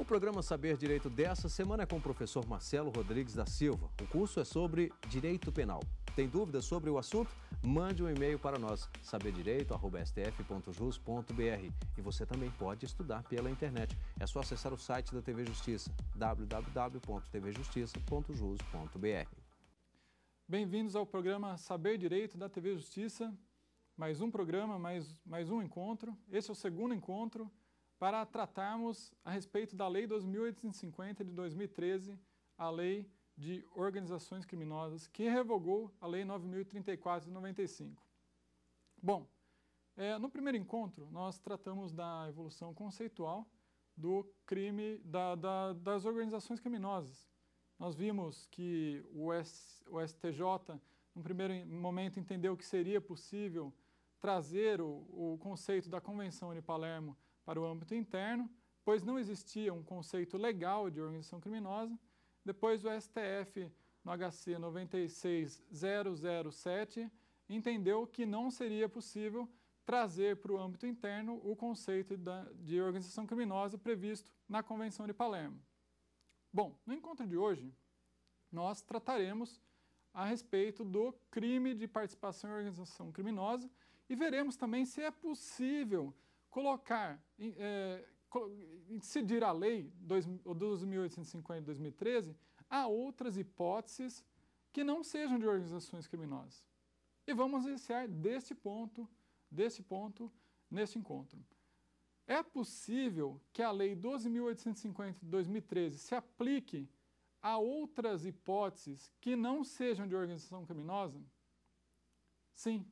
O programa Saber Direito dessa semana é com o professor Marcelo Rodrigues da Silva. O curso é sobre direito penal. Tem dúvidas sobre o assunto? Mande um e-mail para nós, saberdireito.stf.jus.br. E você também pode estudar pela internet. É só acessar o site da TV Justiça, www.tvjustiça.jus.br. Bem-vindos ao programa Saber Direito da TV Justiça. Mais um programa, mais, mais um encontro. Esse é o segundo encontro para tratarmos a respeito da Lei 2850 de 2013, a Lei de Organizações Criminosas, que revogou a Lei 9034 de 95. Bom, é, no primeiro encontro, nós tratamos da evolução conceitual do crime, da, da, das organizações criminosas. Nós vimos que o, S, o STJ, no primeiro momento, entendeu que seria possível trazer o, o conceito da Convenção de Palermo para o âmbito interno, pois não existia um conceito legal de organização criminosa. Depois o STF, no HC 96007, entendeu que não seria possível trazer para o âmbito interno o conceito de organização criminosa previsto na Convenção de Palermo. Bom, no encontro de hoje, nós trataremos a respeito do crime de participação em organização criminosa e veremos também se é possível colocar, é, incidir a lei 12850 de 2013 a outras hipóteses que não sejam de organizações criminosas. E vamos iniciar deste ponto, deste ponto, neste encontro. É possível que a Lei 12.850 de 2013 se aplique a outras hipóteses que não sejam de organização criminosa? Sim,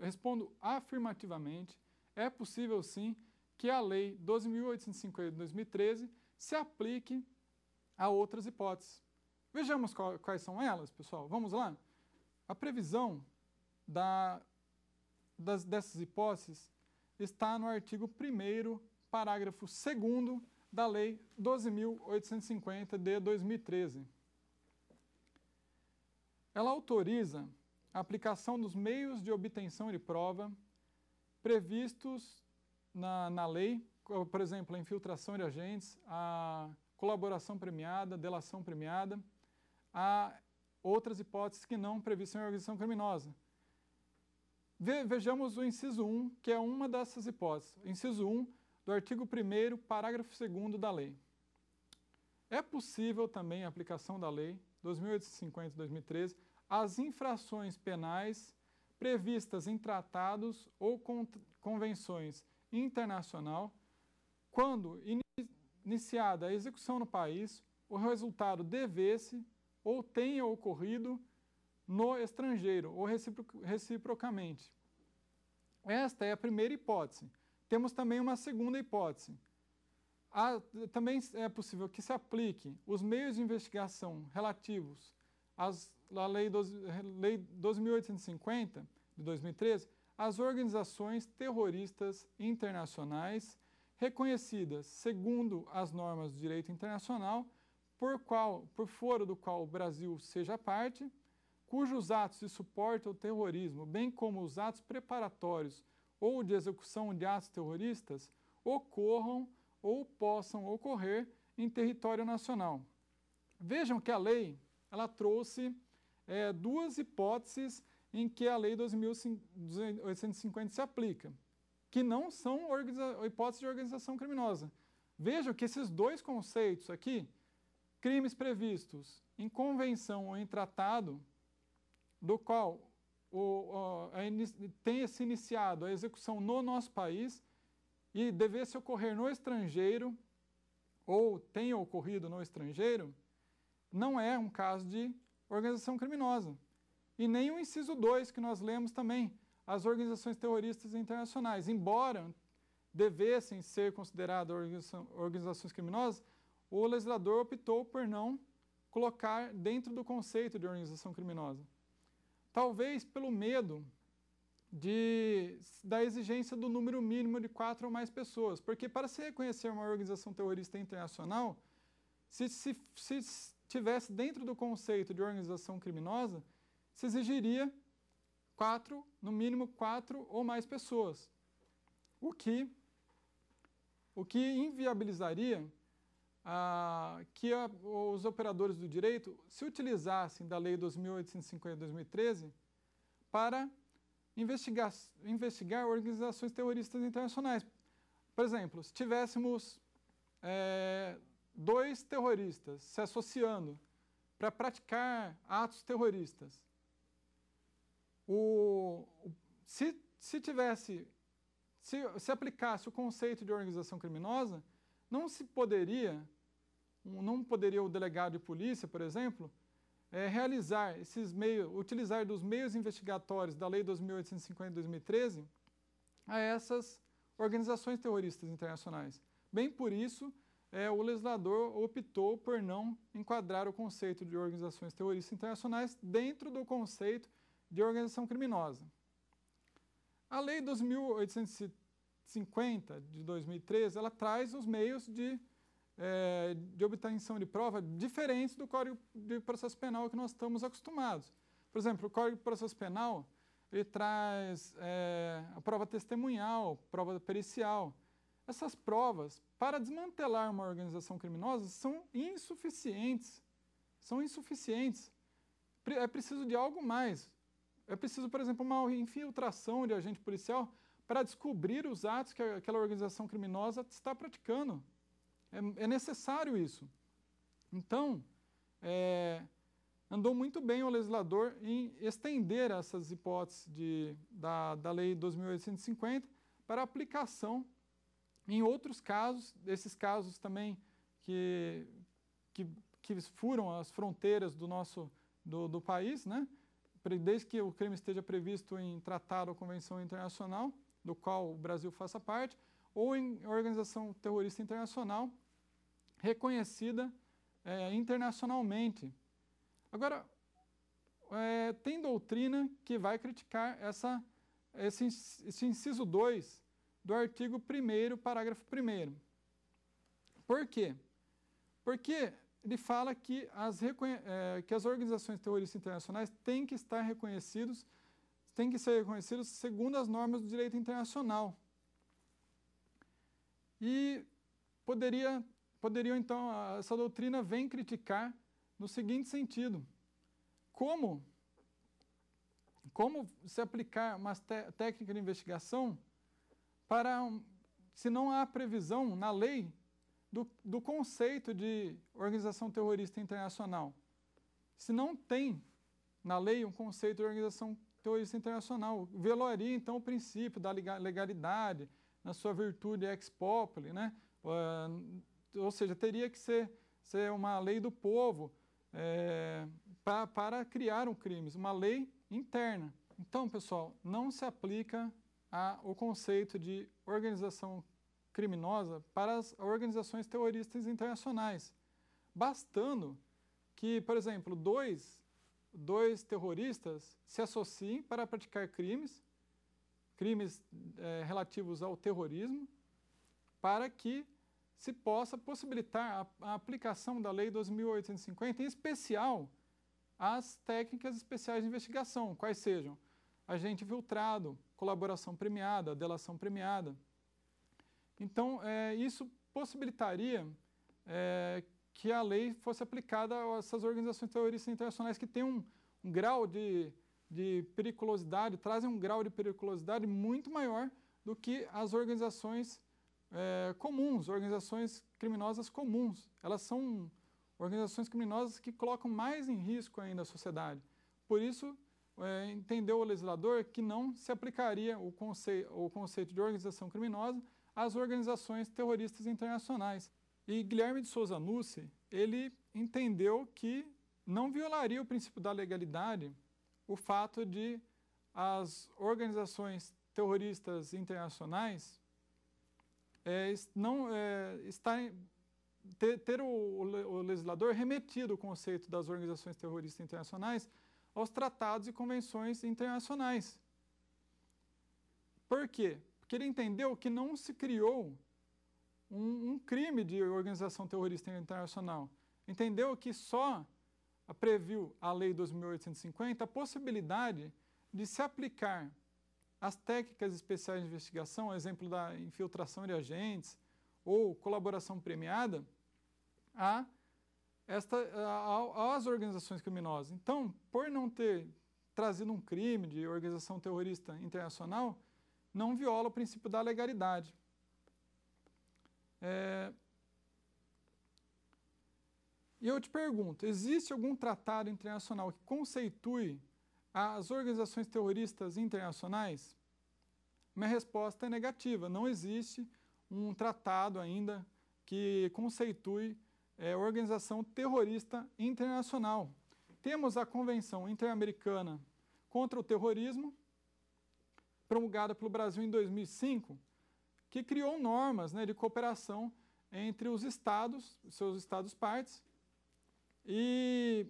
respondo afirmativamente é possível sim que a Lei 12.850 de 2013 se aplique a outras hipóteses. Vejamos quais são elas, pessoal. Vamos lá? A previsão da, das, dessas hipóteses está no artigo 1, parágrafo 2 da Lei 12.850 de 2013. Ela autoriza a aplicação dos meios de obtenção de prova previstos na, na lei, por exemplo, a infiltração de agentes, a colaboração premiada, delação premiada, a outras hipóteses que não previstas em organização criminosa. Vejamos o inciso 1, que é uma dessas hipóteses. Inciso 1 do artigo 1 parágrafo 2 da lei. É possível também a aplicação da lei 2850 2013 às infrações penais previstas em tratados ou convenções internacional, quando iniciada a execução no país, o resultado devesse ou tenha ocorrido no estrangeiro ou reciprocamente. Esta é a primeira hipótese. Temos também uma segunda hipótese. Há, também é possível que se aplique os meios de investigação relativos às, à Lei, 2.850 Lei de 2013, as organizações terroristas internacionais reconhecidas segundo as normas do direito internacional, por qual, por foro do qual o Brasil seja parte, cujos atos de suporte ao terrorismo, bem como os atos preparatórios ou de execução de atos terroristas, ocorram ou possam ocorrer em território nacional. Vejam que a lei ela trouxe é, duas hipóteses em que a Lei 2.850 se aplica, que não são hipóteses de organização criminosa. Vejam que esses dois conceitos aqui, crimes previstos em convenção ou em tratado, do qual o, a, tenha se iniciado a execução no nosso país e devesse ocorrer no estrangeiro, ou tenha ocorrido no estrangeiro, não é um caso de organização criminosa. E nem o inciso 2 que nós lemos também, as organizações terroristas internacionais. Embora devessem ser consideradas organizações criminosas, o legislador optou por não colocar dentro do conceito de organização criminosa. Talvez pelo medo de, da exigência do número mínimo de quatro ou mais pessoas, porque para se reconhecer uma organização terrorista internacional, se, se, se tivesse dentro do conceito de organização criminosa, se exigiria quatro, no mínimo quatro ou mais pessoas, o que, o que inviabilizaria ah, que a, os operadores do direito se utilizassem da Lei 2850-2013 para investigar, investigar organizações terroristas internacionais. Por exemplo, se tivéssemos é, dois terroristas se associando para praticar atos terroristas o, se, se tivesse, se, se aplicasse o conceito de organização criminosa, não se poderia, não poderia o delegado de polícia, por exemplo, é, realizar esses meios, utilizar dos meios investigatórios da Lei 2.850 de 2013 a essas organizações terroristas internacionais. Bem por isso, é, o legislador optou por não enquadrar o conceito de organizações terroristas internacionais dentro do conceito de organização criminosa. A Lei 2850 de 2013 ela traz os meios de, é, de obtenção de prova diferentes do Código de Processo Penal que nós estamos acostumados. Por exemplo, o Código de Processo Penal ele traz é, a prova testemunhal, prova pericial. Essas provas, para desmantelar uma organização criminosa, são insuficientes. São insuficientes. É preciso de algo mais. É preciso, por exemplo, uma infiltração de agente policial para descobrir os atos que aquela organização criminosa está praticando. É, é necessário isso. Então, é, andou muito bem o legislador em estender essas hipóteses de, da, da Lei 2.850 para aplicação em outros casos, esses casos também que, que, que furam as fronteiras do nosso do, do país, né? desde que o crime esteja previsto em tratado ou convenção internacional, do qual o Brasil faça parte, ou em organização terrorista internacional reconhecida é, internacionalmente. Agora, é, tem doutrina que vai criticar essa, esse, esse inciso 2 do artigo 1, parágrafo 1. Por quê? Porque ele fala que as, é, que as organizações terroristas internacionais têm que estar reconhecidos, têm que ser reconhecidos segundo as normas do direito internacional. E poderia, poderiam então essa doutrina vem criticar no seguinte sentido: como como se aplicar uma técnica de investigação para se não há previsão na lei do, do conceito de organização terrorista internacional. Se não tem na lei um conceito de organização terrorista internacional, velaria então o princípio da legalidade, na sua virtude ex populi, né? Ah, ou seja, teria que ser, ser uma lei do povo é, pra, para criar um crime, uma lei interna. Então, pessoal, não se aplica a, o conceito de organização criminosa para as organizações terroristas internacionais, bastando que, por exemplo, dois, dois terroristas se associem para praticar crimes, crimes é, relativos ao terrorismo, para que se possa possibilitar a, a aplicação da Lei 2.850, em especial as técnicas especiais de investigação, quais sejam agente infiltrado, colaboração premiada, delação premiada. Então, é, isso possibilitaria é, que a lei fosse aplicada a essas organizações terroristas internacionais que têm um, um grau de, de periculosidade, trazem um grau de periculosidade muito maior do que as organizações é, comuns, organizações criminosas comuns. Elas são organizações criminosas que colocam mais em risco ainda a sociedade. Por isso, é, entendeu o legislador que não se aplicaria o, conce o conceito de organização criminosa às organizações terroristas internacionais. E Guilherme de Souza Nucci, ele entendeu que não violaria o princípio da legalidade o fato de as organizações terroristas internacionais é, não é, estarem ter, ter o, o, legislador remetido o conceito das organizações terroristas internacionais aos tratados e convenções internacionais. Por quê? que ele entendeu que não se criou um, um crime de organização terrorista internacional. Entendeu que só previu a Lei 2.850 a possibilidade de se aplicar as técnicas especiais de investigação, exemplo da infiltração de agentes ou colaboração premiada, a esta, a, às organizações criminosas. Então, por não ter trazido um crime de organização terrorista internacional, não viola o princípio da legalidade. É... E eu te pergunto: existe algum tratado internacional que conceitue as organizações terroristas internacionais? Minha resposta é negativa. Não existe um tratado ainda que conceitue é, organização terrorista internacional. Temos a Convenção Interamericana contra o Terrorismo, promulgada pelo Brasil em 2005, que criou normas né, de cooperação entre os estados, seus estados partes, e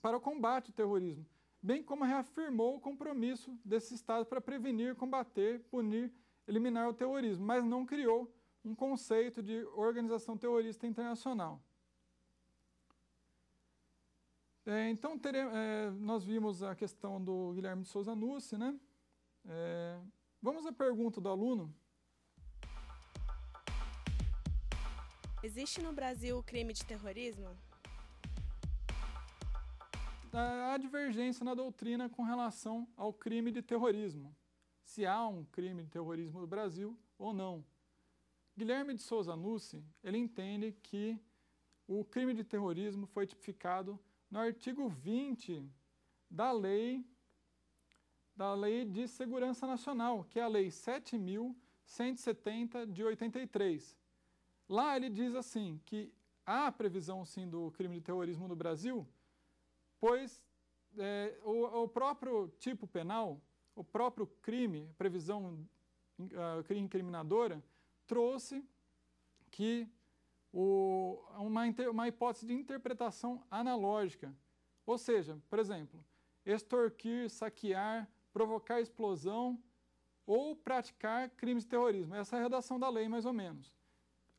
para o combate ao terrorismo, bem como reafirmou o compromisso desses estados para prevenir, combater, punir, eliminar o terrorismo, mas não criou um conceito de organização terrorista internacional. É, então, teremos, é, nós vimos a questão do Guilherme de Souza Nussi, né? É, vamos à pergunta do aluno. Existe no Brasil o crime de terrorismo? Há divergência na doutrina com relação ao crime de terrorismo. Se há um crime de terrorismo no Brasil ou não. Guilherme de Souza Nucci, ele entende que o crime de terrorismo foi tipificado no artigo 20 da lei da Lei de Segurança Nacional, que é a Lei 7.170 de 83. Lá ele diz assim que há previsão sim do crime de terrorismo no Brasil, pois é, o, o, próprio tipo penal, o próprio crime, previsão uh, incriminadora, trouxe que o, uma, uma hipótese de interpretação analógica. Ou seja, por exemplo, extorquir, saquear, provocar explosão ou praticar crimes de terrorismo. Essa é a redação da lei, mais ou menos.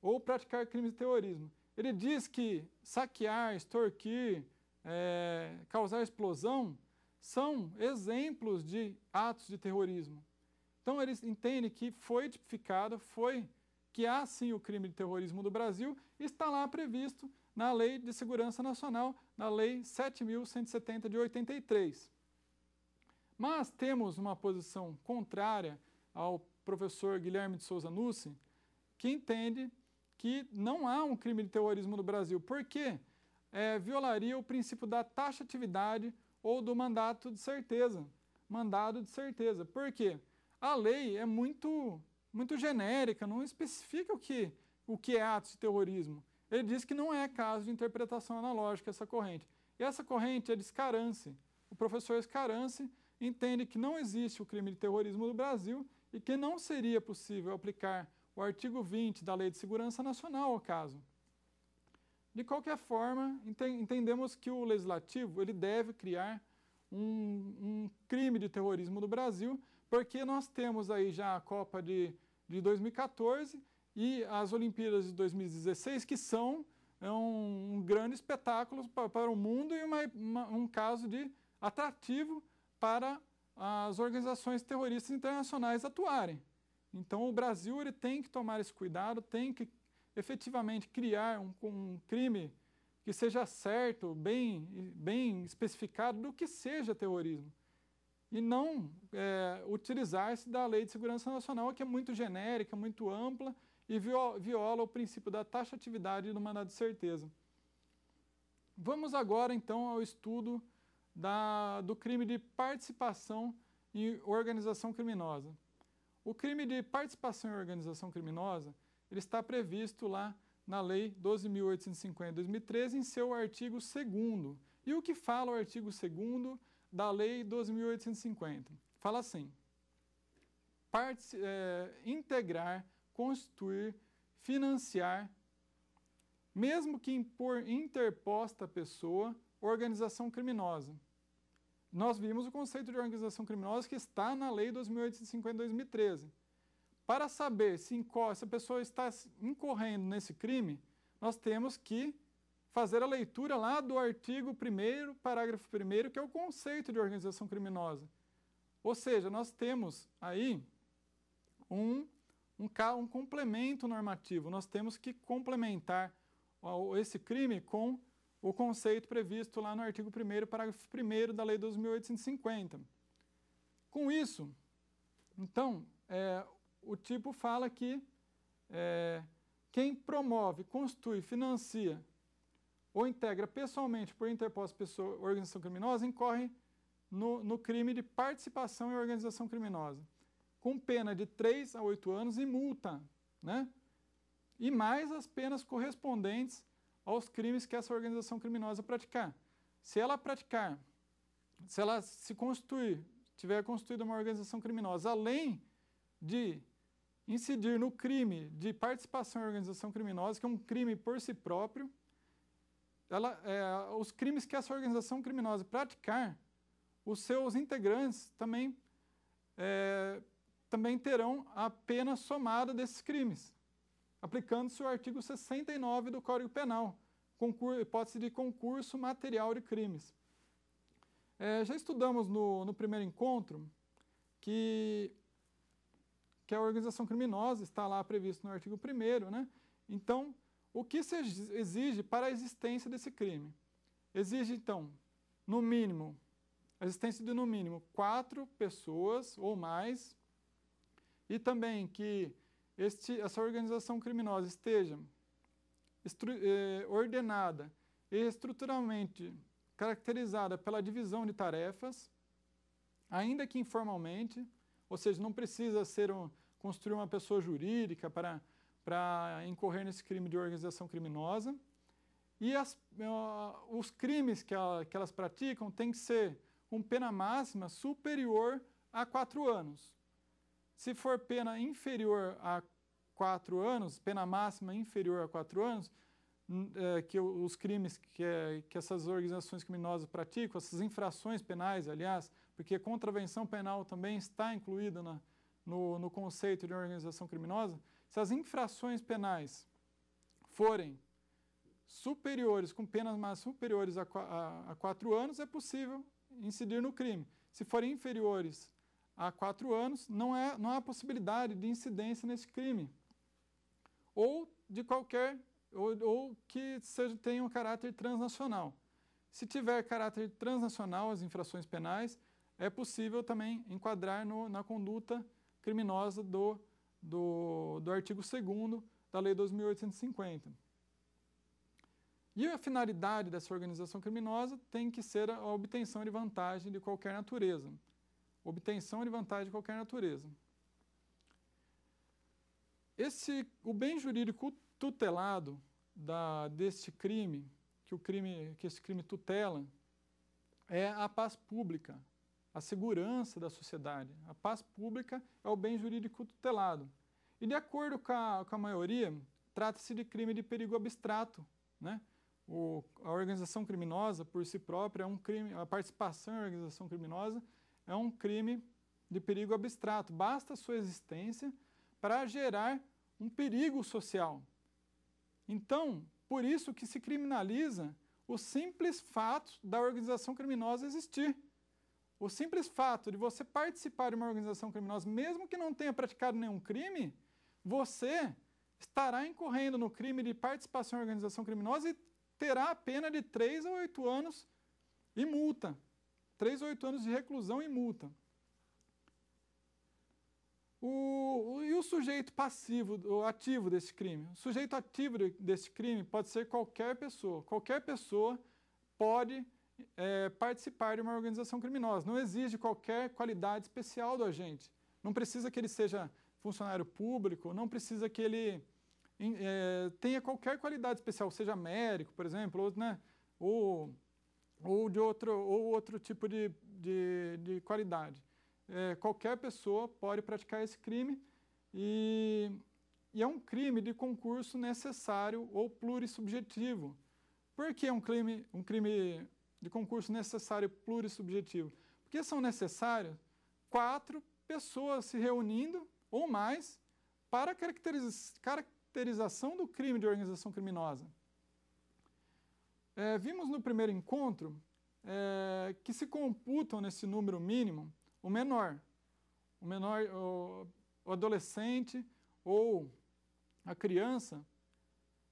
Ou praticar crimes de terrorismo. Ele diz que saquear, extorquir, é, causar explosão são exemplos de atos de terrorismo. Então ele entende que foi tipificado, foi que há sim o crime de terrorismo do Brasil, está lá previsto na Lei de Segurança Nacional, na Lei 7.170 de 83. Mas temos uma posição contrária ao professor Guilherme de Souza Nucci, que entende que não há um crime de terrorismo no Brasil, porque é, violaria o princípio da taxatividade ou do mandato de certeza. Mandado de certeza. Por quê? A lei é muito, muito genérica, não especifica o que, o que é ato de terrorismo. Ele diz que não é caso de interpretação analógica essa corrente. E essa corrente é de Scarance. O professor Scarance entende que não existe o crime de terrorismo no Brasil e que não seria possível aplicar o artigo 20 da Lei de Segurança Nacional ao caso. De qualquer forma, entendemos que o legislativo ele deve criar um, um, crime de terrorismo no Brasil, porque nós temos aí já a Copa de, de 2014 e as Olimpíadas de 2016, que são é um, um grande espetáculo para, para o mundo e uma, uma, um caso de atrativo para as organizações terroristas internacionais atuarem. Então o Brasil ele tem que tomar esse cuidado, tem que efetivamente criar um, um crime que seja certo, bem, bem especificado do que seja terrorismo. E não é, utilizar-se da Lei de Segurança Nacional, que é muito genérica, muito ampla e viola, o princípio da taxatividade e do mandado de certeza. Vamos agora então ao estudo da, do crime de participação em organização criminosa. O crime de participação em organização criminosa ele está previsto lá na Lei 12.850 de 2013, em seu artigo 2. E o que fala o artigo 2 da Lei 12.850? Fala assim: é, integrar, constituir, financiar, mesmo que impor interposta pessoa, organização criminosa nós vimos o conceito de organização criminosa que está na Lei 2850-2013. Para saber se, se a pessoa está incorrendo nesse crime, nós temos que fazer a leitura lá do artigo 1, parágrafo 1, que é o conceito de organização criminosa. Ou seja, nós temos aí um, um, um complemento normativo, nós temos que complementar esse crime com o conceito previsto lá no artigo 1 parágrafo 1 da Lei 2.850. Com isso, então, é, o tipo fala que é, quem promove, constitui, financia ou integra pessoalmente por interposta pessoa, organização criminosa incorre no, no crime de participação em organização criminosa, com pena de 3 a 8 anos e multa, né? E mais as penas correspondentes aos crimes que essa organização criminosa praticar. Se ela praticar, se ela se constituir, tiver constituído uma organização criminosa, além de incidir no crime de participação em organização criminosa, que é um crime por si próprio, ela, é, os crimes que essa organização criminosa praticar, os seus integrantes também, é, também terão a pena somada desses crimes aplicando-se o artigo 69 do Código Penal, hipótese de concurso material de crimes. É, já estudamos no, no primeiro encontro que, que a organização criminosa está lá previsto no artigo 1 né? Então, o que se exige para a existência desse crime? Exige, então, no mínimo, a existência de no mínimo quatro pessoas ou mais, e também que este, essa organização criminosa esteja eh, ordenada e estruturalmente caracterizada pela divisão de tarefas, ainda que informalmente, ou seja, não precisa ser um, construir uma pessoa jurídica para, para incorrer nesse crime de organização criminosa. E as, uh, os crimes que, que elas praticam têm que ser com pena máxima superior a quatro anos. Se for pena inferior a quatro anos, pena máxima inferior a quatro anos, é, que os crimes que, é, que essas organizações criminosas praticam, essas infrações penais, aliás, porque a contravenção penal também está incluída na, no, no conceito de organização criminosa, se as infrações penais forem superiores, com penas mais superiores a, a, a, quatro anos, é possível incidir no crime. Se forem inferiores a quatro anos, não, é, não há possibilidade de incidência nesse crime ou de qualquer, ou, ou que seja, tenha um caráter transnacional. Se tiver caráter transnacional as infrações penais, é possível também enquadrar no, na conduta criminosa do, do, do artigo 2 da Lei 2.850. E a finalidade dessa organização criminosa tem que ser a obtenção de vantagem de qualquer natureza. Obtenção de vantagem de qualquer natureza. Esse, o bem jurídico tutelado da, deste crime, que, o crime, que esse crime tutela, é a paz pública, a segurança da sociedade. A paz pública é o bem jurídico tutelado. E de acordo com a, com a maioria, trata-se de crime de perigo abstrato. Né? O, a organização criminosa, por si própria, é um crime, a participação em organização criminosa é um crime de perigo abstrato. Basta a sua existência para gerar um perigo social. Então, por isso que se criminaliza o simples fato da organização criminosa existir. O simples fato de você participar de uma organização criminosa, mesmo que não tenha praticado nenhum crime, você estará incorrendo no crime de participação em organização criminosa e terá a pena de 3 a 8 anos e multa. 3 a 8 anos de reclusão e multa. O, e o sujeito passivo, o ativo desse crime? O sujeito ativo desse crime pode ser qualquer pessoa. Qualquer pessoa pode é, participar de uma organização criminosa. Não exige qualquer qualidade especial do agente. Não precisa que ele seja funcionário público, não precisa que ele é, tenha qualquer qualidade especial, seja médico, por exemplo, ou, né, ou, ou de outro, ou outro tipo de, de, de qualidade é, qualquer pessoa pode praticar esse crime e, e, é um crime de concurso necessário ou plurissubjetivo. Por que um crime, um crime de concurso necessário e plurissubjetivo? Porque são necessárias quatro pessoas se reunindo ou mais para a caracteriza caracterização do crime de organização criminosa. É, vimos no primeiro encontro é, que se computam nesse número mínimo o menor, o menor, o, o adolescente ou a criança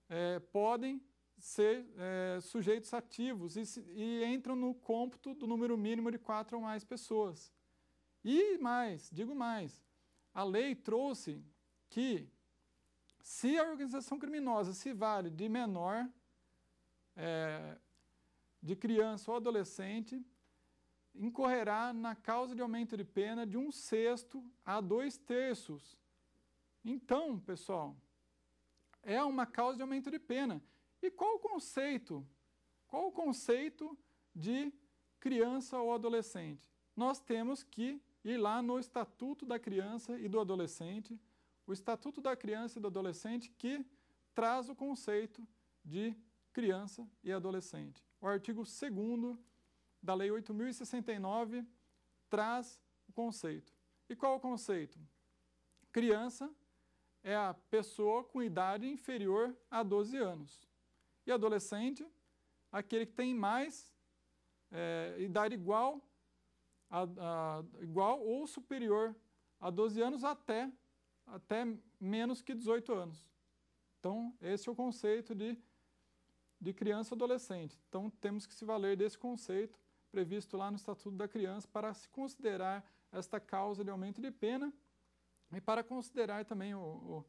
é, podem ser é, sujeitos ativos e, e, entram no cômputo do número mínimo de quatro ou mais pessoas. E mais, digo mais, a lei trouxe que se a organização criminosa se vale de menor, é, de criança ou adolescente, incorrerá na causa de aumento de pena de um sexto a dois terços. Então, pessoal, é uma causa de aumento de pena. E qual o conceito? Qual o conceito de criança ou adolescente? Nós temos que ir lá no Estatuto da Criança e do Adolescente, o Estatuto da Criança e do Adolescente que traz o conceito de criança e adolescente. O artigo 2 da Lei 8.069 traz o conceito. E qual é o conceito? Criança é a pessoa com idade inferior a 12 anos. E adolescente, aquele que tem mais é, idade igual, a, a, igual ou superior a 12 anos até, até menos que 18 anos. Então, esse é o conceito de, de criança adolescente. Então, temos que se valer desse conceito previsto lá no Estatuto da Criança para se considerar esta causa de aumento de pena e para considerar também o, o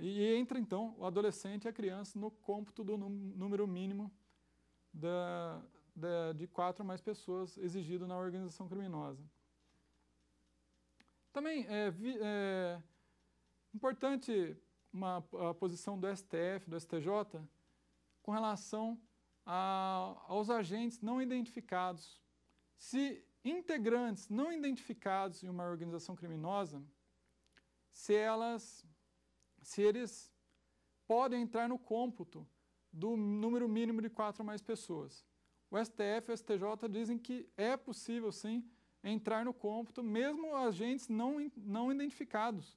e entra então o adolescente e a criança no cômputo do número mínimo da, da, de quatro ou mais pessoas exigido na organização criminosa. Também é, vi, é importante uma, a posição do STF, do STJ, com relação a, aos agentes não identificados. Se integrantes não identificados em uma organização criminosa, se elas, se eles podem entrar no cômputo do número mínimo de quatro ou mais pessoas. O STF e o STJ dizem que é possível, sim, entrar no cômputo, mesmo agentes não, não identificados.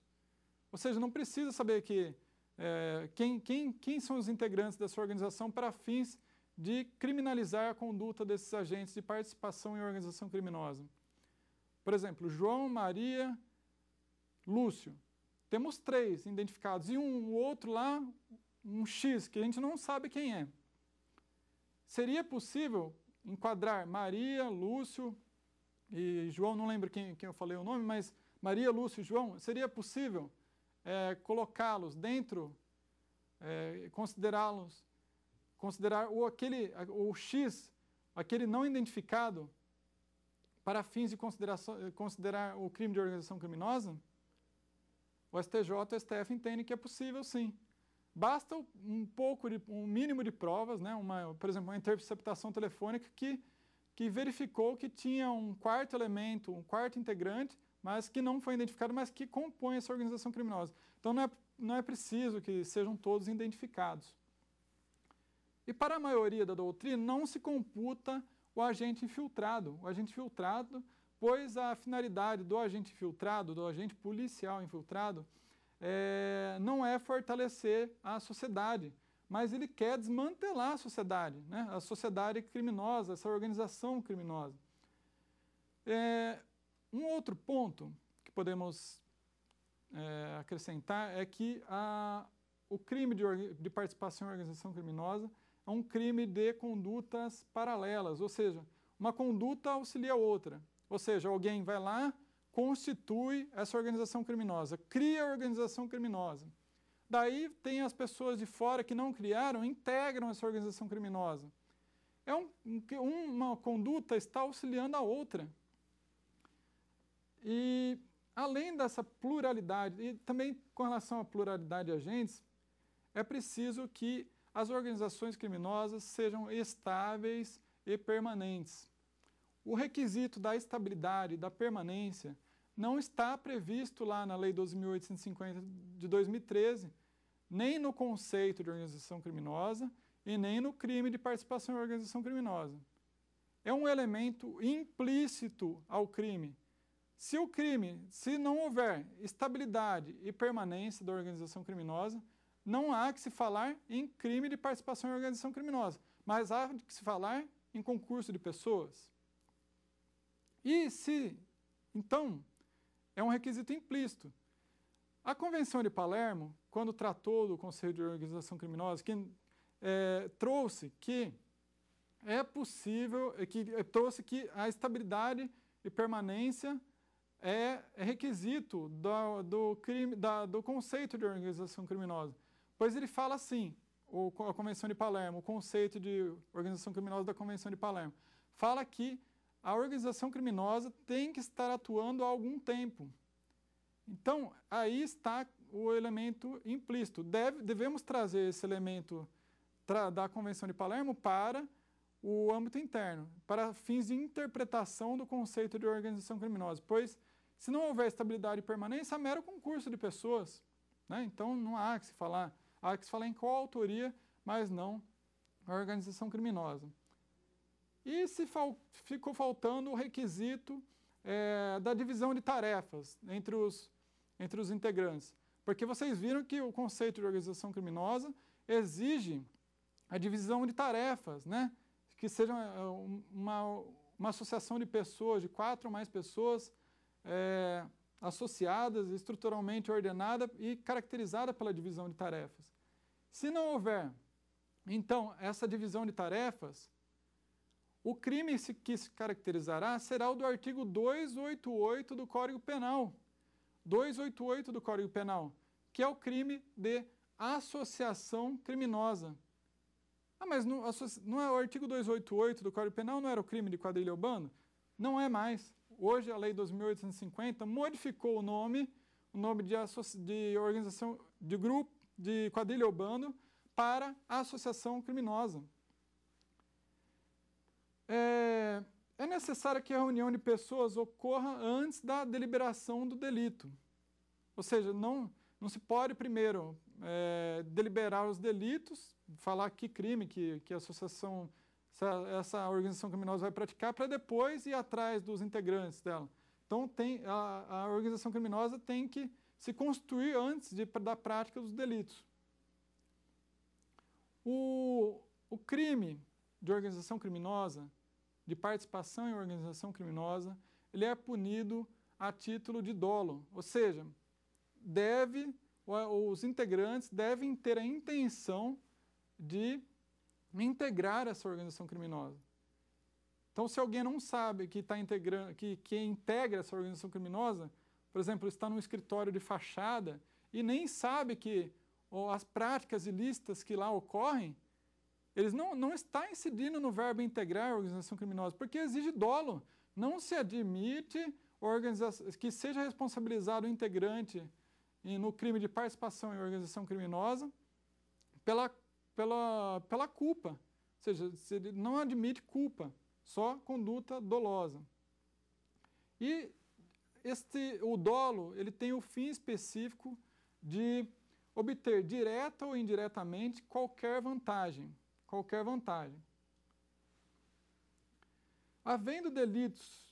Ou seja, não precisa saber que, é, quem, quem, quem são os integrantes dessa organização para fins de criminalizar a conduta desses agentes de participação em organização criminosa. Por exemplo, João, Maria, Lúcio. Temos três identificados e um outro lá, um X, que a gente não sabe quem é. Seria possível enquadrar Maria, Lúcio e João, não lembro quem, quem eu falei o nome, mas Maria, Lúcio e João, seria possível é, colocá-los dentro, é, considerá-los considerar o aquele o x, aquele não identificado, para fins de considerar o crime de organização criminosa? O STJ e o STF entende que é possível sim. Basta um pouco de um mínimo de provas, né? uma, por exemplo, uma interceptação telefônica que, que verificou que tinha um quarto elemento, um quarto integrante, mas que não foi identificado, mas que compõe essa organização criminosa. Então não é, não é preciso que sejam todos identificados. E para a maioria da doutrina não se computa o agente infiltrado. O agente infiltrado pois a finalidade do agente infiltrado do agente policial infiltrado, é, não é fortalecer a sociedade, mas ele quer desmantelar a sociedade, né? a sociedade criminosa, essa organização criminosa. É, um outro ponto que podemos é, acrescentar é que a, o crime de, de participação em organização criminosa a um crime de condutas paralelas, ou seja, uma conduta auxilia a outra. Ou seja, alguém vai lá, constitui essa organização criminosa, cria a organização criminosa. Daí tem as pessoas de fora que não criaram, integram essa organização criminosa. É um, uma conduta está auxiliando a outra. E além dessa pluralidade, e também com relação à pluralidade de agentes, é preciso que as organizações criminosas sejam estáveis e permanentes. O requisito da estabilidade e da permanência não está previsto lá na Lei 12.850 de 2013, nem no conceito de organização criminosa e nem no crime de participação em organização criminosa. É um elemento implícito ao crime. Se o crime, se não houver estabilidade e permanência da organização criminosa, não há que se falar em crime de participação em organização criminosa, mas há que se falar em concurso de pessoas. E se, então, é um requisito implícito. A Convenção de Palermo, quando tratou do Conselho de Organização Criminosa, que, é, trouxe que é possível, é que é, trouxe que a estabilidade e permanência é, é requisito do, do, crime, da, do conceito de organização criminosa. Pois ele fala assim, o, a Convenção de Palermo, o conceito de organização criminosa da Convenção de Palermo, fala que a organização criminosa tem que estar atuando há algum tempo. Então, aí está o elemento implícito. Deve, devemos trazer esse elemento tra da Convenção de Palermo para o âmbito interno, para fins de interpretação do conceito de organização criminosa, pois se não houver estabilidade e permanência, é mero concurso de pessoas. Né? Então, não há que se falar Há que se falar em coautoria, mas não a organização criminosa. E se fal ficou faltando o requisito é, da divisão de tarefas entre os, entre os integrantes. Porque vocês viram que o conceito de organização criminosa exige a divisão de tarefas, né? que seja é, uma, uma associação de pessoas, de quatro ou mais pessoas é, associadas, estruturalmente ordenada e caracterizada pela divisão de tarefas. Se não houver, então, essa divisão de tarefas, o crime que se caracterizará será o do artigo 288 do Código Penal. 288 do Código Penal, que é o crime de associação criminosa. Ah, mas não, não é o artigo 288 do Código Penal não era o crime de quadrilha ou bando? Não é mais. Hoje a Lei 2850 modificou o nome, o nome de, de organização de grupo de quadrilha urbano para a associação criminosa. É, é necessário que a reunião de pessoas ocorra antes da deliberação do delito. Ou seja, não, não se pode primeiro é, deliberar os delitos, falar que crime que, que a associação, essa, essa organização criminosa vai praticar, para depois ir atrás dos integrantes dela. Então tem, a, a organização criminosa tem que se constituir antes de, da prática dos delitos. O, o crime de organização criminosa, de participação em organização criminosa, ele é punido a título de dolo, ou seja, deve os integrantes devem ter a intenção de integrar essa organização criminosa. Então, se alguém não sabe que, tá integrando, que, que integra essa organização criminosa, por exemplo, está num escritório de fachada e nem sabe que as práticas ilícitas que lá ocorrem, eles não, não está incidindo no verbo integrar a organização criminosa, porque exige dolo. Não se admite que seja responsabilizado o integrante no crime de participação em organização criminosa pela, pela, pela culpa. Ou seja, se não admite culpa, só conduta dolosa. E este, o dolo ele tem o fim específico de obter direta ou indiretamente qualquer vantagem, qualquer vantagem. Havendo delitos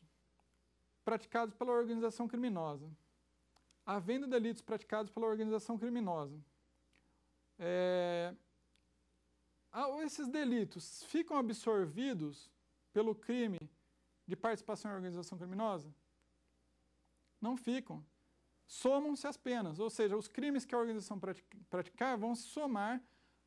praticados pela organização criminosa, havendo delitos praticados pela organização criminosa, é, esses delitos ficam absorvidos pelo crime de participação em organização criminosa? não ficam. Somam-se as penas, ou seja, os crimes que a organização praticar vão se somar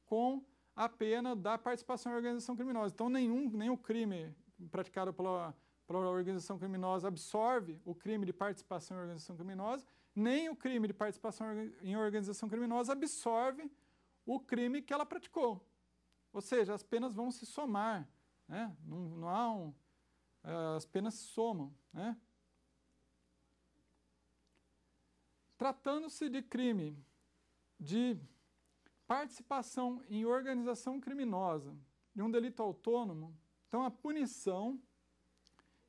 com a pena da participação em organização criminosa. Então, nenhum, nenhum crime praticado pela, pela organização criminosa absorve o crime de participação em organização criminosa, nem o crime de participação em organização criminosa absorve o crime que ela praticou. Ou seja, as penas vão se somar, né? não, não há um, eh, as penas se somam. Né? Tratando-se de crime de participação em organização criminosa de um delito autônomo, então a punição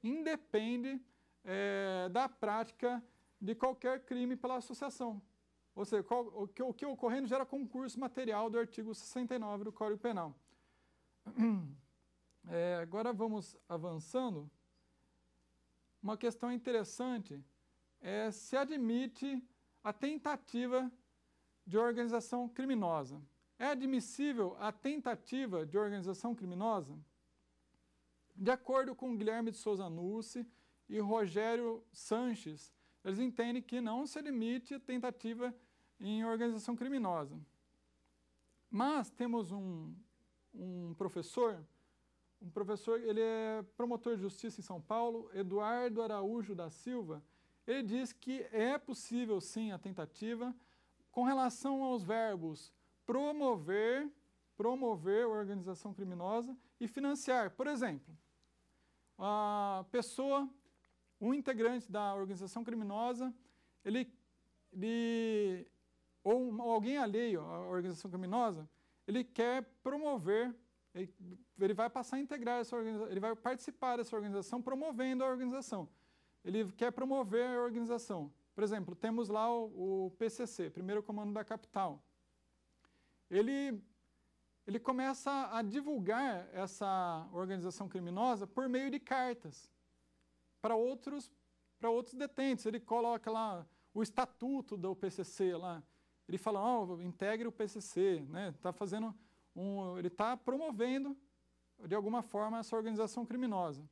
independe é, da prática de qualquer crime pela associação. Ou seja, qual, o, que, o que ocorrendo gera concurso material do artigo 69 do Código Penal. É, agora vamos avançando. Uma questão interessante é se admite a tentativa de organização criminosa. É admissível a tentativa de organização criminosa? De acordo com Guilherme de Souza Nussi e Rogério Sanches, eles entendem que não se admite tentativa em organização criminosa. Mas temos um, um professor, um professor, ele é promotor de justiça em São Paulo, Eduardo Araújo da Silva, ele diz que é possível sim a tentativa com relação aos verbos promover, promover a organização criminosa e financiar. Por exemplo, a pessoa, um integrante da organização criminosa, ele, ele ou alguém alheio à organização criminosa, ele quer promover, ele, ele vai passar a integrar essa organização, ele vai participar dessa organização promovendo a organização ele quer promover a organização. Por exemplo, temos lá o, o PCC, Primeiro Comando da Capital. Ele, ele começa a divulgar essa organização criminosa por meio de cartas para outros, para outros detentes. Ele coloca lá o estatuto do PCC lá. Ele fala, oh, integre o PCC, né? Tá fazendo um, ele está promovendo de alguma forma essa organização criminosa.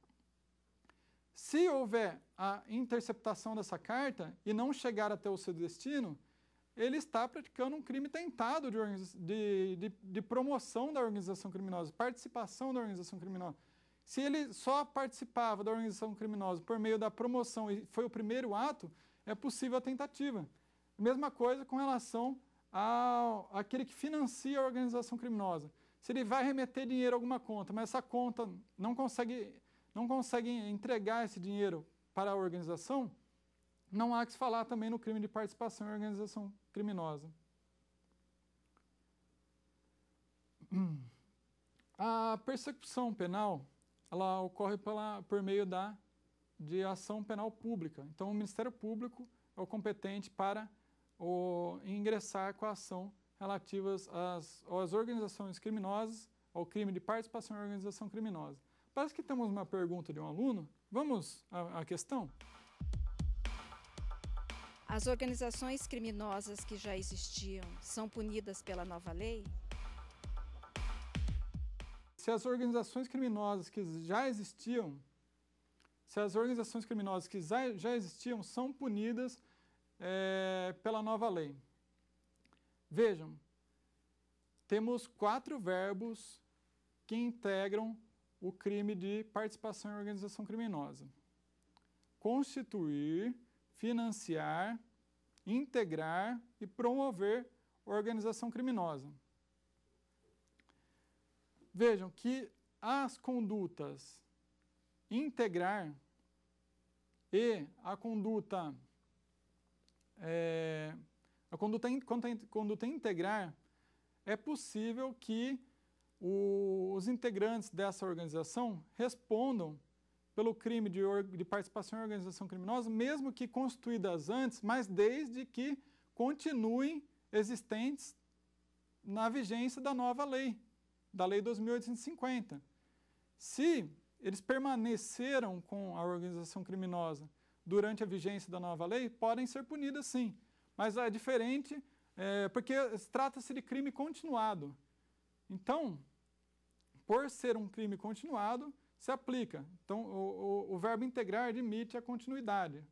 Se houver a interceptação dessa carta e não chegar até o seu destino, ele está praticando um crime tentado de, de, de, de promoção da organização criminosa, participação da organização criminosa. Se ele só participava da organização criminosa por meio da promoção e foi o primeiro ato, é possível a tentativa. Mesma coisa com relação ao, àquele que financia a organização criminosa. Se ele vai remeter dinheiro a alguma conta, mas essa conta não consegue não conseguem entregar esse dinheiro para a organização, não há que se falar também no crime de participação em organização criminosa. A persecução penal ela ocorre pela, por meio da de ação penal pública. Então, o Ministério Público é o competente para o, ingressar com a ação relativas às, às organizações criminosas, ao crime de participação em organização criminosa. Parece que temos uma pergunta de um aluno. Vamos à, à questão? As organizações criminosas que já existiam são punidas pela nova lei? Se as organizações criminosas que já existiam, se as organizações criminosas que já existiam são punidas é, pela nova lei. Vejam, temos quatro verbos que integram o crime de participação em organização criminosa. Constituir, financiar, integrar e promover organização criminosa. Vejam que as condutas integrar e a conduta é, a conduta, conduta integrar é possível que o, os integrantes dessa organização respondam pelo crime de, de, participação em organização criminosa, mesmo que constituídas antes, mas desde que continuem existentes na vigência da nova lei, da Lei 2850. Se eles permaneceram com a organização criminosa durante a vigência da nova lei, podem ser punidas sim. Mas é diferente, é, porque trata-se de crime continuado. Então, por ser um crime continuado, se aplica. Então, o, o, o verbo integrar admite a continuidade.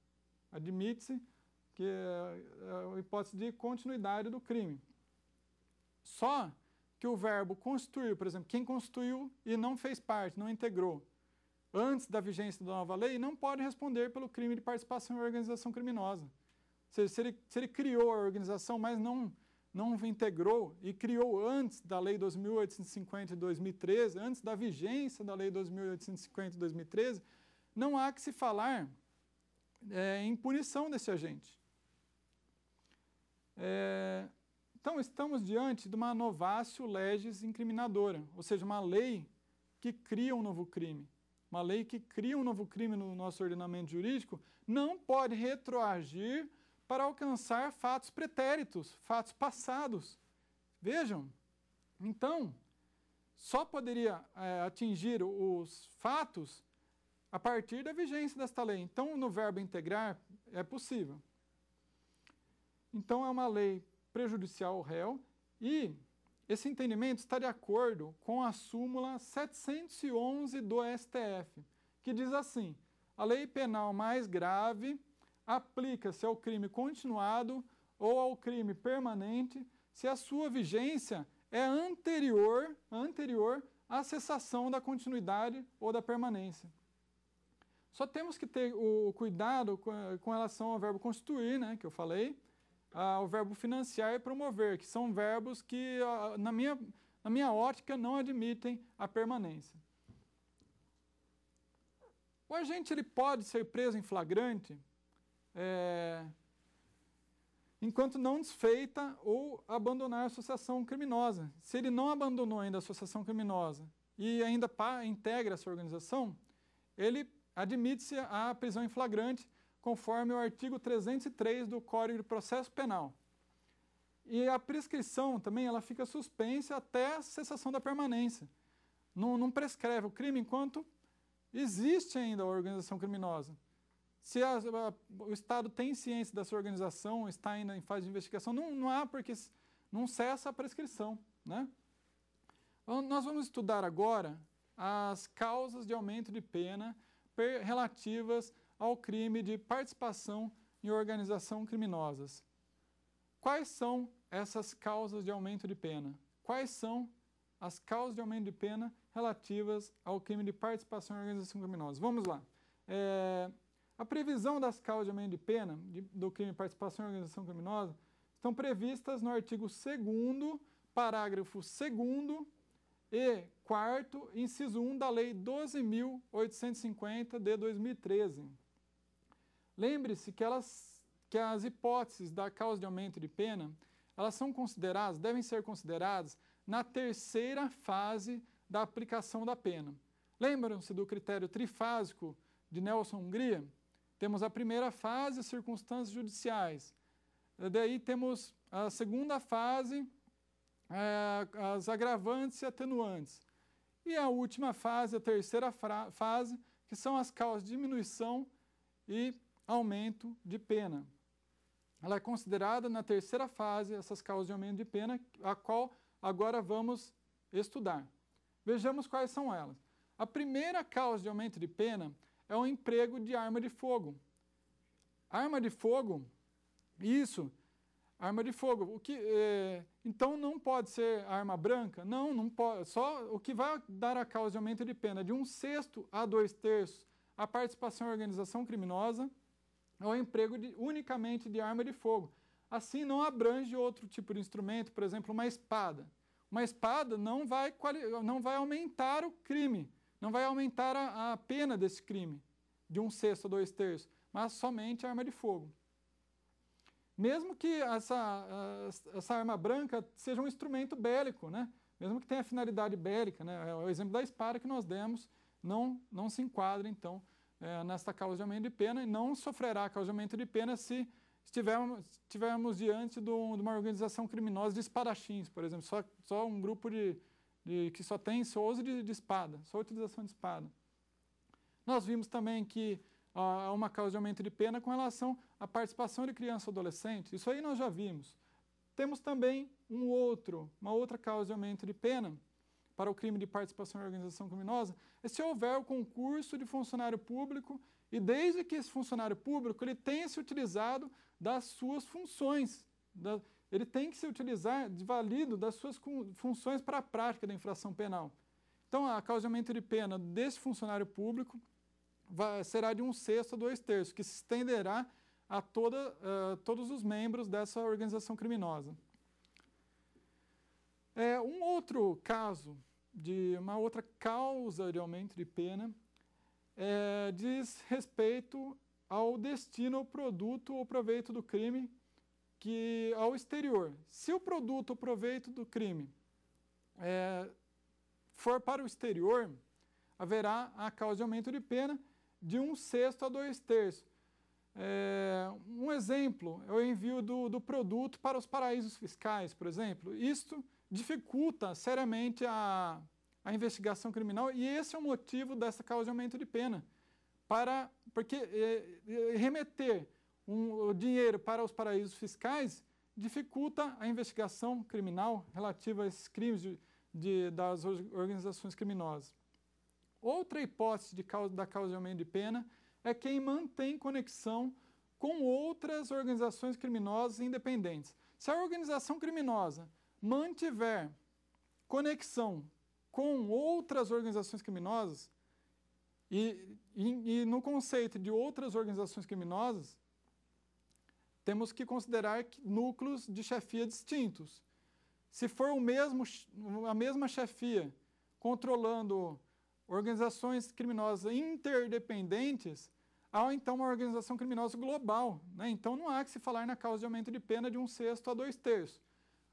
Admite-se que é, é a hipótese de continuidade do crime. Só que o verbo constituir, por exemplo, quem constituiu e não fez parte, não integrou, antes da vigência da nova lei, não pode responder pelo crime de participação em organização criminosa. Ou seja, se ele, se ele criou a organização, mas não não integrou e criou antes da Lei 2850 de 2013, antes da vigência da Lei 2850 de 2013, não há que se falar é, em punição desse agente. É, então, estamos diante de uma novácio legis incriminadora, ou seja, uma lei que cria um novo crime. Uma lei que cria um novo crime no nosso ordenamento jurídico não pode retroagir para alcançar fatos pretéritos, fatos passados. Vejam, então, só poderia é, atingir os fatos a partir da vigência desta lei. Então, no verbo integrar, é possível. Então, é uma lei prejudicial ao réu e esse entendimento está de acordo com a súmula 711 do STF, que diz assim: a lei penal mais grave aplica-se ao crime continuado ou ao crime permanente se a sua vigência é anterior, anterior à cessação da continuidade ou da permanência. Só temos que ter o cuidado com relação ao verbo constituir, né, que eu falei, ao verbo financiar e promover, que são verbos que, na minha, na minha ótica, não admitem a permanência. O agente ele pode ser preso em flagrante é, enquanto não desfeita ou abandonar a associação criminosa. Se ele não abandonou ainda a associação criminosa e ainda pá, integra essa organização, ele admite-se à prisão em flagrante, conforme o artigo 303 do Código de Processo Penal. E a prescrição também ela fica suspensa até a cessação da permanência. Não, não prescreve o crime enquanto existe ainda a organização criminosa. Se a, a, o Estado tem ciência da sua organização, está ainda em fase de investigação, não, não há porque não cessa a prescrição. Né? Nós vamos estudar agora as causas de aumento de pena relativas ao crime de participação em organização criminosas. Quais são essas causas de aumento de pena? Quais são as causas de aumento de pena relativas ao crime de participação em organização criminosa? Vamos lá. É, a previsão das causas de aumento de pena de, do crime de participação em organização criminosa estão previstas no artigo 2 parágrafo 2 e 4 inciso 1 da Lei 12.850 de 2013. Lembre-se que, que as hipóteses da causa de aumento de pena, elas são consideradas, devem ser consideradas na terceira fase da aplicação da pena. Lembram-se do critério trifásico de Nelson Hungria? Temos a primeira fase, circunstâncias judiciais. Daí temos a segunda fase, eh, as agravantes e atenuantes. E a última fase, a terceira fase, que são as causas de diminuição e aumento de pena. Ela é considerada na terceira fase, essas causas de aumento de pena, a qual agora vamos estudar. Vejamos quais são elas. A primeira causa de aumento de pena é um emprego de arma de fogo. Arma de fogo, isso, arma de fogo. O que, é, então não pode ser arma branca? Não, não pode. Só o que vai dar a causa de aumento de pena de um sexto a dois terços a participação em organização criminosa ou emprego de, unicamente de arma de fogo. Assim não abrange outro tipo de instrumento, por exemplo, uma espada. Uma espada não vai, não vai aumentar o crime não vai aumentar a, a pena desse crime de um sexto a dois terços, mas somente arma de fogo. Mesmo que essa, essa arma branca seja um instrumento bélico, né? mesmo que tenha finalidade bélica, né? É o exemplo da espada que nós demos não, não se enquadra, então, é, nesta causa de aumento de pena e não sofrerá causa de aumento de pena se estivermos, estivermos diante de uma organização criminosa de espadachins, por exemplo, só, só um grupo de de, que só tem só uso de, de, espada, só utilização de espada. Nós vimos também que ah, há uma causa de aumento de pena com relação à participação de criança ou adolescente. Isso aí nós já vimos. Temos também um outro, uma outra causa de aumento de pena para o crime de participação em organização criminosa é se houver o concurso de funcionário público e desde que esse funcionário público ele tenha se utilizado das suas funções, da, ele tem que se utilizar de valido das suas funções para a prática da infração penal. Então, a causa de aumento de pena desse funcionário público vai, será de um sexto a dois terços, que se estenderá a toda, uh, todos os membros dessa organização criminosa. É, um outro caso, de uma outra causa de aumento de pena, é, diz respeito ao destino, ao produto ou proveito do crime que ao exterior, se o produto, o proveito do crime é, for para o exterior, haverá a causa de aumento de pena de um sexto a dois terços. É, um exemplo é o envio do, do, produto para os paraísos fiscais, por exemplo. Isto dificulta seriamente a, a investigação criminal e esse é o motivo dessa causa de aumento de pena. Para, porque é, é remeter um, dinheiro para os paraísos fiscais dificulta a investigação criminal relativa a esses crimes de, de, das organizações criminosas. Outra hipótese de causa, da causa de aumento de pena é quem mantém conexão com outras organizações criminosas independentes. Se a organização criminosa mantiver conexão com outras organizações criminosas, e, e, e no conceito de outras organizações criminosas, temos que considerar núcleos de chefia distintos. Se for o mesmo, a mesma chefia controlando organizações criminosas interdependentes, há então uma organização criminosa global. Né? Então não há que se falar na causa de aumento de pena de um sexto a dois terços.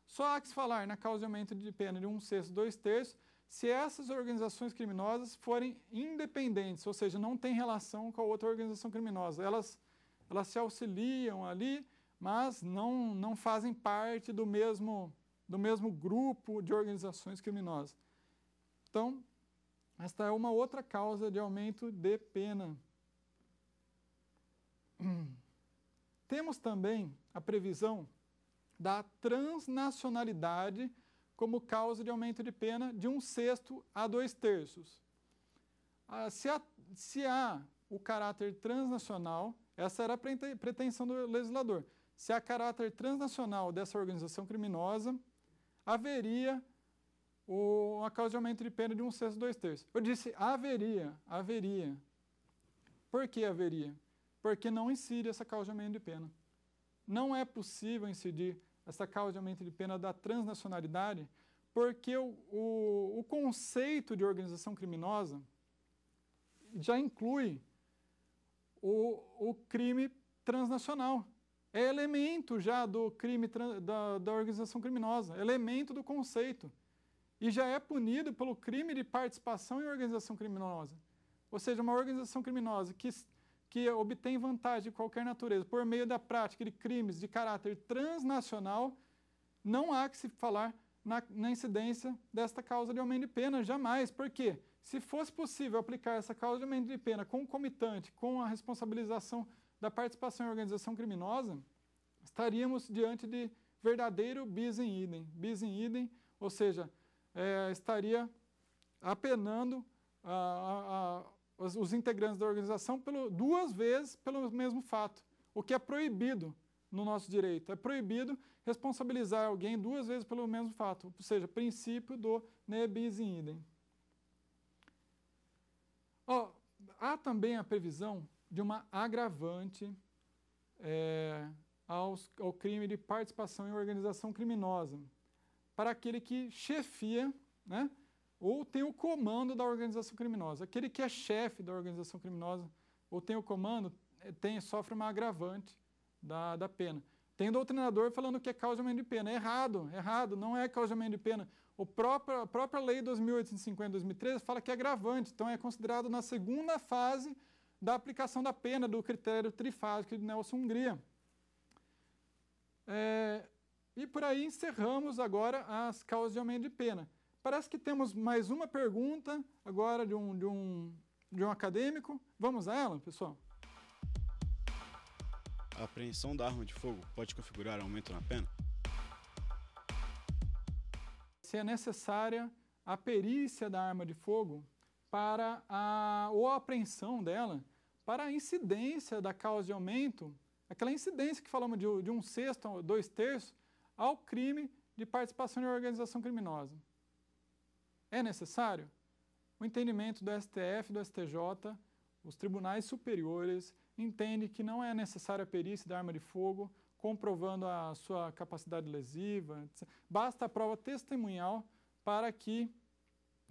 Só há que se falar na causa de aumento de pena de um sexto a dois terços se essas organizações criminosas forem independentes, ou seja, não têm relação com a outra organização criminosa. Elas elas se auxiliam ali, mas não, não fazem parte do mesmo, do mesmo grupo de organizações criminosas. Então, esta é uma outra causa de aumento de pena. Temos também a previsão da transnacionalidade como causa de aumento de pena de um sexto a dois terços. Ah, se, há, se há o caráter transnacional, essa era a pretensão do legislador. Se há caráter transnacional dessa organização criminosa, haveria o, causa de aumento de pena de um sexto, dois terços. Eu disse haveria, haveria. Por que haveria? Porque não incide essa causa de aumento de pena. Não é possível incidir essa causa de aumento de pena da transnacionalidade, porque o, o, o conceito de organização criminosa já inclui o, o crime transnacional. É elemento já do crime da, da organização criminosa, elemento do conceito. E já é punido pelo crime de participação em organização criminosa. Ou seja, uma organização criminosa que, que obtém vantagem de qualquer natureza por meio da prática de crimes de caráter transnacional, não há que se falar na, na incidência desta causa de aumento de pena, jamais, porque se fosse possível aplicar essa causa de aumento de pena concomitante com a responsabilização da participação em organização criminosa, estaríamos diante de verdadeiro bis in idem. Bis in idem, ou seja, é, estaria apenando a, a, a, os, os integrantes da organização pelo, duas vezes pelo mesmo fato, o que é proibido no nosso direito. É proibido responsabilizar alguém duas vezes pelo mesmo fato, ou seja, princípio do ne bis in idem. Oh, há também a previsão de uma agravante é, aos, ao crime de participação em organização criminosa para aquele que chefia, né, ou tem o comando da organização criminosa. Aquele que é chefe da organização criminosa ou tem o comando é, tem sofre uma agravante da, da pena. Tem doutrinador falando que é causa de pena. É errado, é errado, não é causa de pena. O próprio, a própria lei 2850 2013 fala que é agravante, então é considerado na segunda fase da aplicação da pena do critério trifásico de Nelson Hungria. É, e por aí encerramos agora as causas de aumento de pena. Parece que temos mais uma pergunta agora de um, de um, de um acadêmico. Vamos a ela, pessoal? A apreensão da arma de fogo pode configurar aumento na pena? Se é necessária a perícia da arma de fogo para a ou a apreensão dela para a incidência da causa de aumento, aquela incidência que falamos de, de um sexto ou dois terços, ao crime de participação em organização criminosa. É necessário? O entendimento do STF, do STJ, os tribunais superiores, entende que não é necessária a perícia da arma de fogo, comprovando a sua capacidade lesiva, etc. basta a prova testemunhal para que,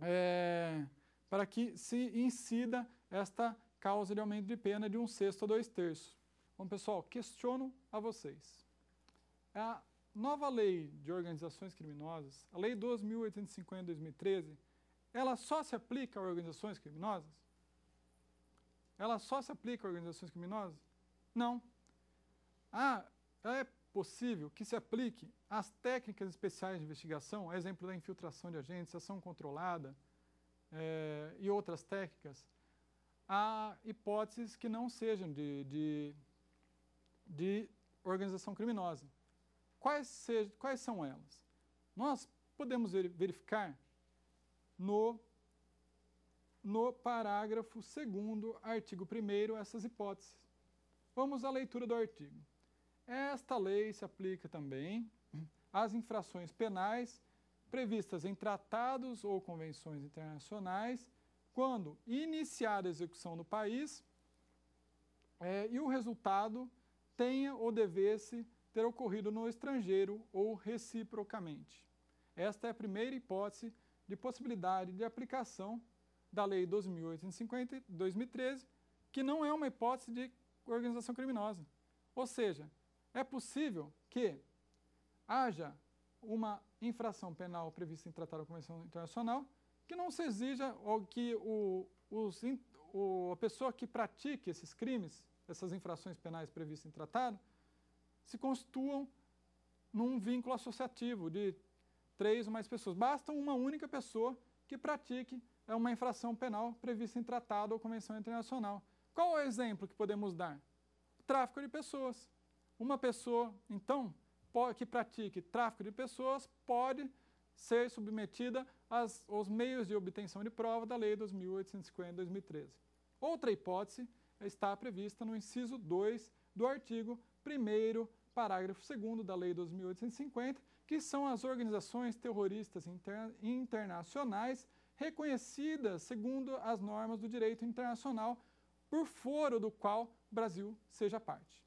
é, para que se incida esta causa de aumento de pena de um sexto a dois terços. Bom, pessoal, questiono a vocês. É a nova lei de organizações criminosas, a Lei 2.850 de 2013, ela só se aplica a organizações criminosas? ela só se aplica a organizações criminosas? Não. Ah, é possível que se aplique às técnicas especiais de investigação, exemplo da infiltração de agentes, ação controlada é, e outras técnicas, a hipóteses que não sejam de, de, de organização criminosa. Quais, sejam, quais são elas? Nós podemos verificar no no parágrafo 2 artigo 1 essas hipóteses. Vamos à leitura do artigo. Esta lei se aplica também às infrações penais previstas em tratados ou convenções internacionais quando iniciada a execução no país é, e o resultado tenha ou devesse ter ocorrido no estrangeiro ou reciprocamente. Esta é a primeira hipótese de possibilidade de aplicação da Lei 2850 de 2013, que não é uma hipótese de organização criminosa. Ou seja, é possível que haja uma infração penal prevista em tratado da convenção internacional que não se exija ou que o, os, o, a pessoa que pratique esses crimes, essas infrações penais previstas em tratado, se constituam num vínculo associativo de três ou mais pessoas. Basta uma única pessoa que pratique é uma infração penal prevista em tratado ou convenção internacional. Qual é o exemplo que podemos dar? Tráfico de pessoas. Uma pessoa, então, que pratique tráfico de pessoas pode ser submetida às, aos meios de obtenção de prova da Lei 2850-2013. de Outra hipótese está prevista no inciso 2 do artigo 1 parágrafo 2 da Lei 2850, que são as organizações terroristas interna internacionais reconhecida segundo as normas do direito internacional, por foro do qual o Brasil seja parte.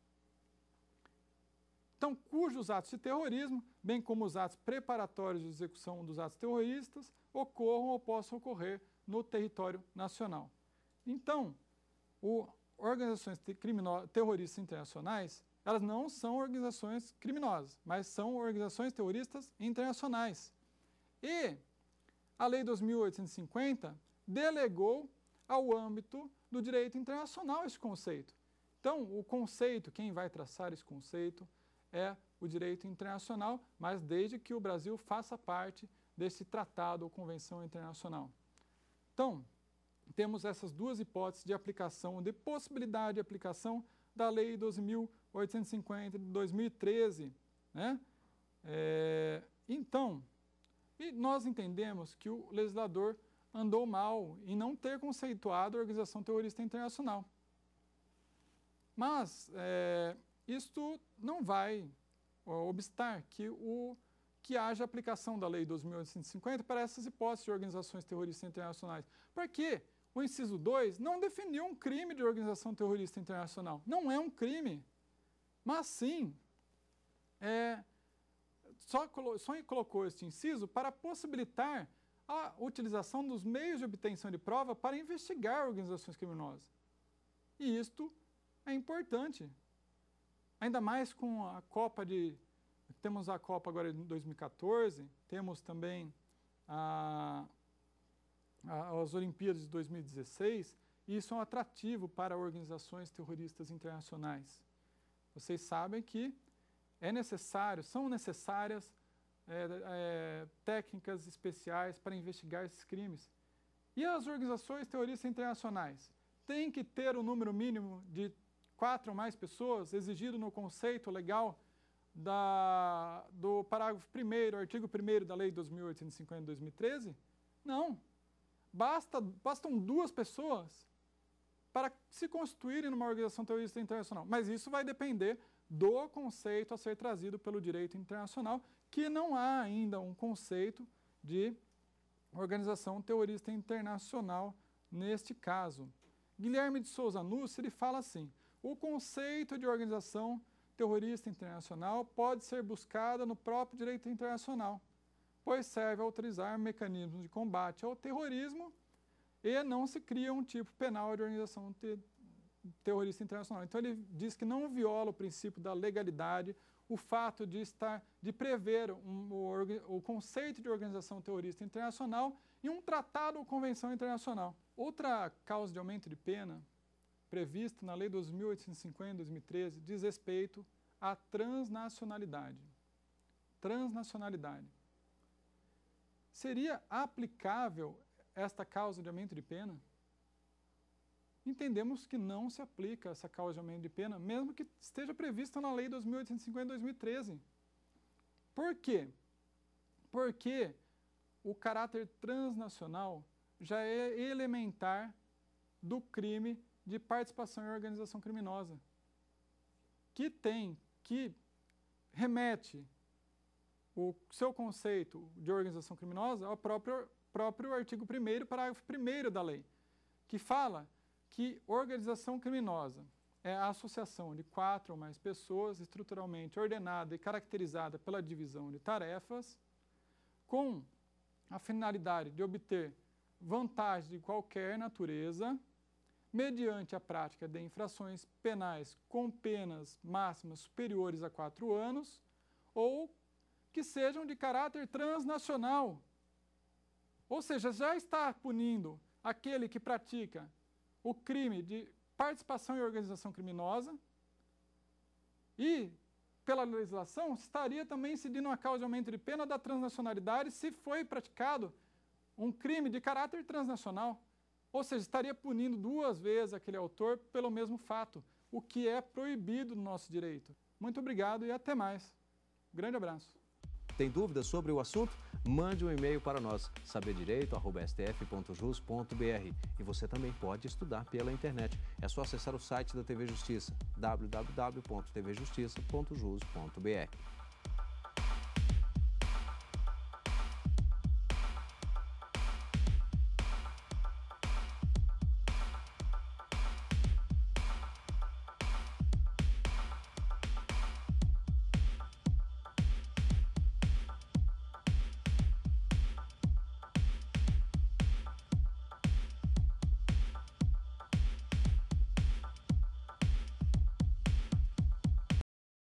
Então, cujos atos de terrorismo, bem como os atos preparatórios de execução dos atos terroristas, ocorram ou possam ocorrer no território nacional. Então, o, organizações terroristas internacionais, elas não são organizações criminosas, mas são organizações terroristas internacionais. E a Lei 2850 delegou ao âmbito do direito internacional esse conceito. Então, o conceito, quem vai traçar esse conceito é o direito internacional, mas desde que o Brasil faça parte desse tratado ou convenção internacional. Então, temos essas duas hipóteses de aplicação, de possibilidade de aplicação da Lei 2.850 de 2013. Né? É, então, e nós entendemos que o legislador andou mal em não ter conceituado a organização terrorista internacional. Mas é, isto não vai obstar que, o, que haja aplicação da Lei 2.850 para essas hipóteses de organizações terroristas internacionais. Porque o inciso 2 não definiu um crime de organização terrorista internacional. Não é um crime, mas sim é, só, só colocou este inciso para possibilitar a utilização dos meios de obtenção de prova para investigar organizações criminosas. E isto é importante. Ainda mais com a Copa de. Temos a Copa agora em 2014, temos também a, a, as Olimpíadas de 2016, e isso é um atrativo para organizações terroristas internacionais. Vocês sabem que é necessário, são necessárias é, é, técnicas especiais para investigar esses crimes. E as organizações terroristas internacionais têm que ter o um número mínimo de quatro ou mais pessoas exigido no conceito legal da, do parágrafo 1 artigo 1 da Lei 2.850 de 2013? Não. Basta, bastam duas pessoas para se constituírem numa organização terrorista internacional. Mas isso vai depender do conceito a ser trazido pelo direito internacional, que não há ainda um conceito de organização terrorista internacional neste caso. Guilherme de Souza Núcio ele fala assim: o conceito de organização terrorista internacional pode ser buscado no próprio direito internacional, pois serve a autorizar mecanismos de combate ao terrorismo e não se cria um tipo penal de organização terrorista internacional. Então ele diz que não viola o princípio da legalidade o fato de estar de prever um, o, o, conceito de organização terrorista internacional em um tratado ou convenção internacional. Outra causa de aumento de pena prevista na Lei 2850 de 2013 diz respeito à transnacionalidade. Transnacionalidade. Seria aplicável esta causa de aumento de pena? entendemos que não se aplica essa causa de aumento de pena, mesmo que esteja prevista na Lei 2850 de 2013. Por quê? Porque o caráter transnacional já é elementar do crime de participação em organização criminosa, que tem, que remete o seu conceito de organização criminosa ao próprio, próprio artigo 1 parágrafo 1 da lei, que fala que organização criminosa é a associação de quatro ou mais pessoas estruturalmente ordenada e caracterizada pela divisão de tarefas, com a finalidade de obter vantagem de qualquer natureza, mediante a prática de infrações penais com penas máximas superiores a quatro anos, ou que sejam de caráter transnacional. Ou seja, já está punindo aquele que pratica o crime de participação em organização criminosa e, pela legislação, estaria também incidindo a causa de aumento de pena da transnacionalidade se foi praticado um crime de caráter transnacional. Ou seja, estaria punindo duas vezes aquele autor pelo mesmo fato, o que é proibido no nosso direito. Muito obrigado e até mais. grande abraço. Tem dúvidas sobre o assunto? Mande um e-mail para nós, saberdireito.stf.jus.br. E você também pode estudar pela internet. É só acessar o site da TV Justiça, www.tvjustiça.jus.br.